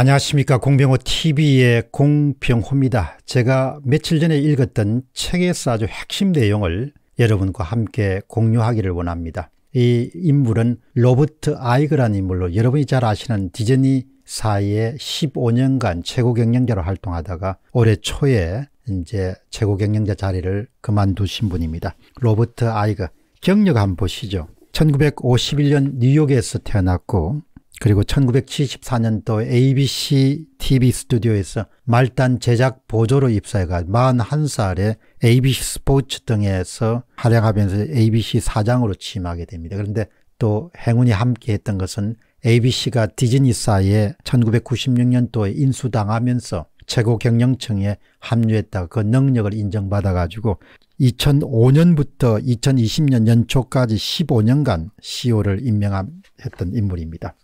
안녕하십니까 공병호 TV의 공병호입니다. 제가 며칠 전에 읽었던 책에서 아주 핵심 내용을 여러분과 함께 공유하기를 원합니다. 이 인물은 로버트 아이그란 인물로 여러분이 잘 아시는 디즈니 사이에 15년간 최고 경영자로 활동하다가 올해 초에 이제 최고 경영자 자리를 그만두신 분입니다. 로버트 아이그 경력 한번 보시죠. 1951년 뉴욕에서 태어났고 그리고 1974년도 ABC TV 스튜디오에서 말단 제작 보조로 입사해가 41살에 ABC 스포츠 등에서 활약하면서 ABC 사장으로 취임하게 됩니다. 그런데 또 행운이 함께했던 것은 ABC가 디즈니사에 1996년도에 인수당하면서 최고 경영층에 합류했다가 그 능력을 인정받아가지고 2005년부터 2020년 연초까지 15년간 CEO를 임명했던 인물입니다.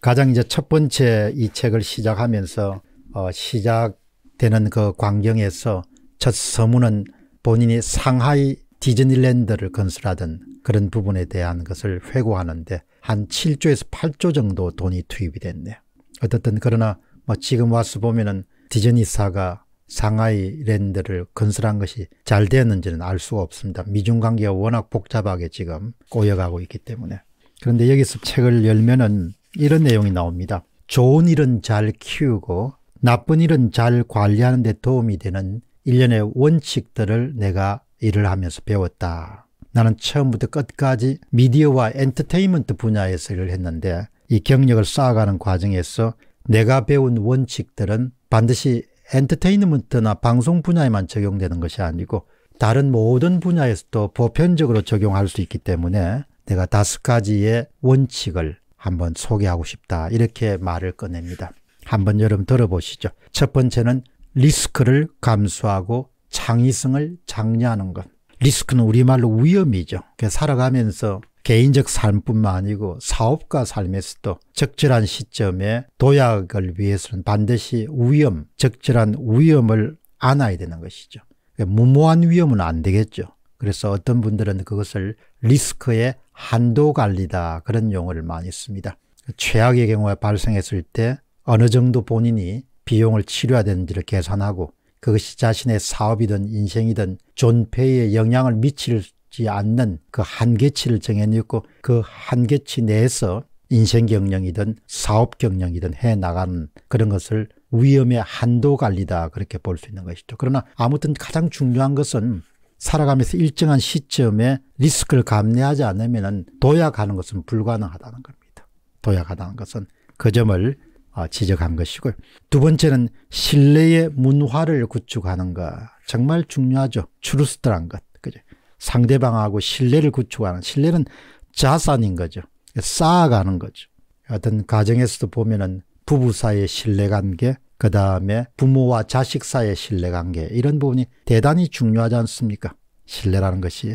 가장 이제 첫 번째 이 책을 시작하면서 어, 시작되는 그 광경에서 첫 서문은 본인이 상하이 디즈니랜드를 건설하던 그런 부분에 대한 것을 회고하는데 한 7조에서 8조 정도 돈이 투입이 됐네요. 어떻든 그러나 뭐 지금 와서 보면은 디즈니사가 상하이 랜드를 건설한 것이 잘 되었는지는 알 수가 없습니다. 미중 관계가 워낙 복잡하게 지금 꼬여가고 있기 때문에. 그런데 여기서 책을 열면은 이런 내용이 나옵니다. 좋은 일은 잘 키우고 나쁜 일은 잘 관리하는 데 도움이 되는 일련의 원칙들을 내가 일을 하면서 배웠다. 나는 처음부터 끝까지 미디어와 엔터테인먼트 분야에서 일을 했는데 이 경력을 쌓아가는 과정에서 내가 배운 원칙들은 반드시 엔터테인먼트나 방송 분야에만 적용되는 것이 아니고 다른 모든 분야에서도 보편적으로 적용할 수 있기 때문에 내가 다섯 가지의 원칙을 한번 소개하고 싶다. 이렇게 말을 꺼냅니다. 한번 여러분 들어보시죠. 첫 번째는 리스크를 감수하고 창의성을 장려하는 것. 리스크는 우리말로 위험이죠. 살아가면서 개인적 삶뿐만 아니고 사업과 삶에서도 적절한 시점에 도약을 위해서는 반드시 위험, 적절한 위험을 안아야 되는 것이죠. 무모한 위험은 안 되겠죠. 그래서 어떤 분들은 그것을 리스크의 한도 관리다 그런 용어를 많이 씁니다. 최악의 경우에 발생했을 때 어느 정도 본인이 비용을 치료해야 되는지를 계산하고 그것이 자신의 사업이든 인생이든 존폐에 영향을 미치지 않는 그 한계치를 정해놓고 그 한계치 내에서 인생 경영이든 사업 경영이든 해 나가는 그런 것을 위험의 한도 관리다 그렇게 볼 수 있는 것이죠. 그러나 아무튼 가장 중요한 것은 살아가면서 일정한 시점에 리스크를 감내하지 않으면 도약하는 것은 불가능하다는 겁니다. 도약하다는 것은 그 점을 어, 지적한 것이고요. 두 번째는 신뢰의 문화를 구축하는 것. 정말 중요하죠. 추루스트란 것. 그죠? 상대방하고 신뢰를 구축하는. 신뢰는 자산인 거죠. 쌓아가는 거죠. 어떤 가정에서도 보면은 부부 사이의 신뢰관계, 그 다음에 부모와 자식 사이의 신뢰관계 이런 부분이 대단히 중요하지 않습니까? 신뢰라는 것이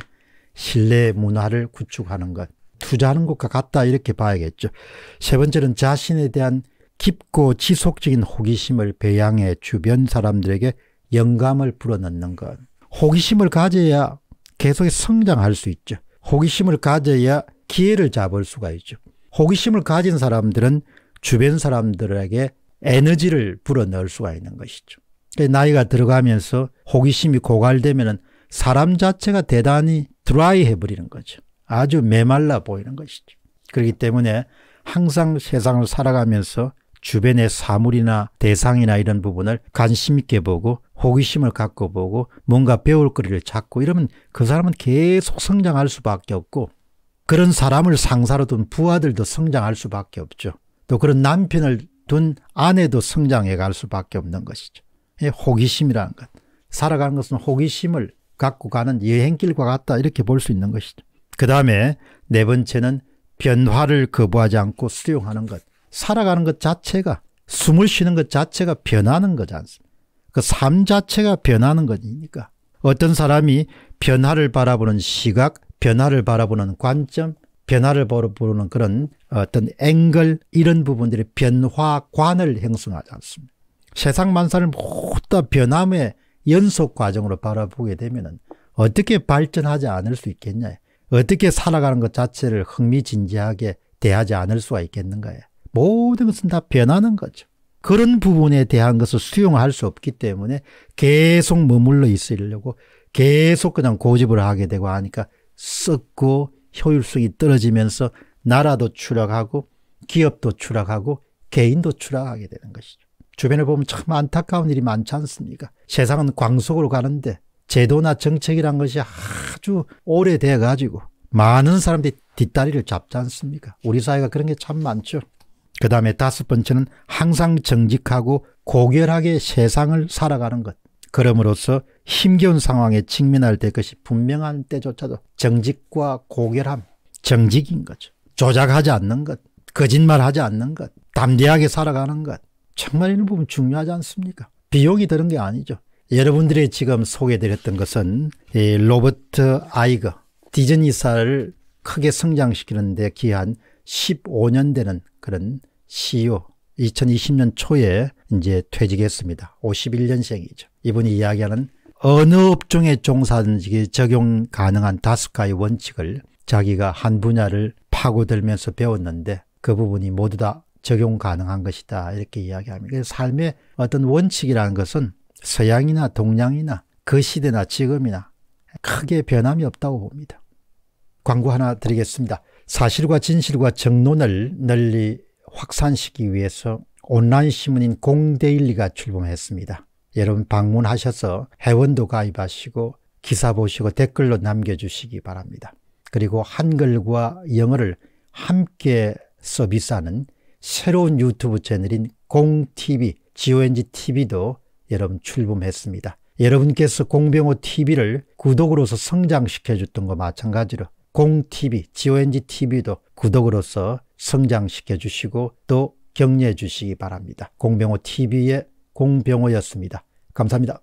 신뢰 의 문화를 구축하는 것, 투자하는 것과 같다 이렇게 봐야겠죠. 세 번째는 자신에 대한 깊고 지속적인 호기심을 배양해 주변 사람들에게 영감을 불어넣는 것. 호기심을 가져야 계속 성장할 수 있죠. 호기심을 가져야 기회를 잡을 수가 있죠. 호기심을 가진 사람들은 주변 사람들에게 에너지를 불어넣을 수가 있는 것이죠. 나이가 들어가면서 호기심이 고갈되면 사람 자체가 대단히 드라이해 버리는 거죠. 아주 메말라 보이는 것이죠. 그렇기 때문에 항상 세상을 살아가면서 주변의 사물이나 대상이나 이런 부분을 관심 있게 보고 호기심을 갖고 보고 뭔가 배울 거리를 찾고 이러면 그 사람은 계속 성장할 수밖에 없고 그런 사람을 상사로 둔 부하들도 성장할 수밖에 없죠. 또 그런 남편을 둔 안에도 성장해 갈 수밖에 없는 것이죠. 호기심이라는 것. 살아가는 것은 호기심을 갖고 가는 여행길과 같다 이렇게 볼 수 있는 것이죠. 그 다음에 네 번째는 변화를 거부하지 않고 수용하는 것. 살아가는 것 자체가 숨을 쉬는 것 자체가 변하는 거지 않습니까? 그 삶 자체가 변하는 것이니까. 어떤 사람이 변화를 바라보는 시각, 변화를 바라보는 관점, 변화를 부르는 그런 어떤 앵글 이런 부분들이 변화관을 형성하지 않습니다. 세상 만사를 모두 다 변함의 연속 과정으로 바라보게 되면 어떻게 발전하지 않을 수 있겠냐. 어떻게 살아가는 것 자체를 흥미진진하게 대하지 않을 수가 있겠는가. 모든 것은 다 변하는 거죠. 그런 부분에 대한 것을 수용할 수 없기 때문에 계속 머물러 있으려고 계속 그냥 고집을 하게 되고 하니까 썩고 효율성이 떨어지면서 나라도 추락하고 기업도 추락하고 개인도 추락하게 되는 것이죠. 주변에 보면 참 안타까운 일이 많지 않습니까? 세상은 광속으로 가는데 제도나 정책이란 것이 아주 오래돼 가지고 많은 사람들이 뒷다리를 잡지 않습니까? 우리 사회가 그런 게 참 많죠. 그 다음에 다섯 번째는 항상 정직하고 고결하게 세상을 살아가는 것. 그럼으로써 힘겨운 상황에 직면할 때 그것이 분명한 때조차도 정직과 고결함, 정직인 거죠. 조작하지 않는 것, 거짓말하지 않는 것, 담대하게 살아가는 것. 정말 이런 부분 중요하지 않습니까? 비용이 드는 게 아니죠. 여러분들이 지금 소개드렸던 것은 이 로버트 아이거, 디즈니사를 크게 성장시키는 데 기한 15년 되는 그런 CEO, 2020년 초에 이제 퇴직했습니다. 51년생이죠. 이분이 이야기하는 어느 업종의 종사든지 하 적용 가능한 다섯 가지 원칙을 자기가 한 분야를 파고들면서 배웠는데 그 부분이 모두 다 적용 가능한 것이다 이렇게 이야기합니다. 삶의 어떤 원칙이라는 것은 서양이나 동양이나 그 시대나 지금이나 크게 변함이 없다고 봅니다. 광고 하나 드리겠습니다. 사실과 진실과 정론을 널리 확산시키기 위해서 온라인 신문인 공데일리가 출범했습니다. 여러분 방문하셔서 회원도 가입하시고 기사 보시고 댓글로 남겨주시기 바랍니다. 그리고 한글과 영어를 함께 서비스하는 새로운 유튜브 채널인 공TV, GONGTV도 여러분 출범했습니다. 여러분께서 공병호TV를 구독으로서 성장시켜줬던 것 마찬가지로 공TV, GONGTV도 구독으로서 성장시켜 주시고 또 격려해 주시기 바랍니다. 공병호 TV의 공병호였습니다. 감사합니다.